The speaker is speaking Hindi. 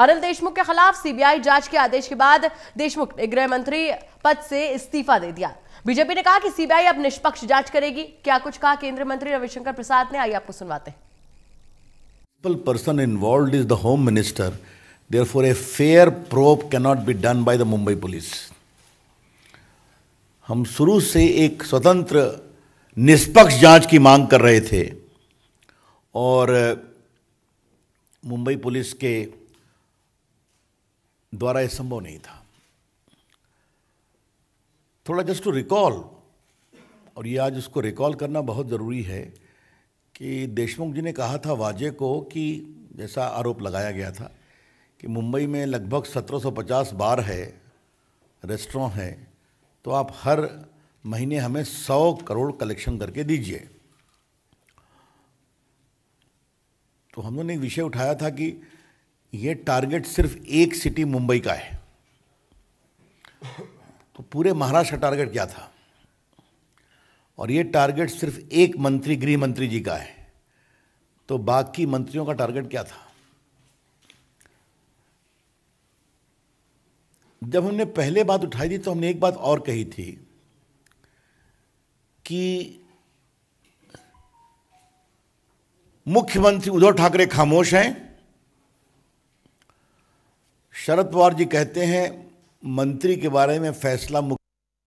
अनिल देशमुख के खिलाफ सीबीआई जांच के आदेश के बाद देशमुख ने गृह मंत्री पद से इस्तीफा दे दिया बीजेपी ने कहा कि सीबीआई अब निष्पक्ष जांच करेगी क्या कुछ कहा केंद्रीय मंत्री रविशंकर प्रसाद ने आइए आपको सुनवाते home minister there involved a fair probe cannot be done by the Mumbai police हम शुरू से एक स्वतंत्र निष्पक्ष जांच की मांग कर रहे थे और मुंबई पुलिस के द्वारा यह संभव नहीं था थोड़ा जस्ट टू रिकॉल और ये आज उसको रिकॉल करना बहुत ज़रूरी है कि देशमुख जी ने कहा था वाजे को कि जैसा आरोप लगाया गया था कि मुंबई में लगभग 1750 बार है रेस्टोरेंट है तो आप हर महीने हमें 100 करोड़ कलेक्शन करके दीजिए तो हम लोगों ने एक विषय उठाया था कि ये टारगेट सिर्फ एक सिटी मुंबई का है तो पूरे महाराष्ट्र का टारगेट क्या था और ये टारगेट सिर्फ एक मंत्री गृह मंत्री जी का है तो बाकी मंत्रियों का टारगेट क्या था जब हमने पहले बात उठाई थी तो हमने एक बात और कही थी कि मुख्यमंत्री उद्धव ठाकरे खामोश हैं शरद पवार जी कहते हैं मंत्री के बारे में फैसला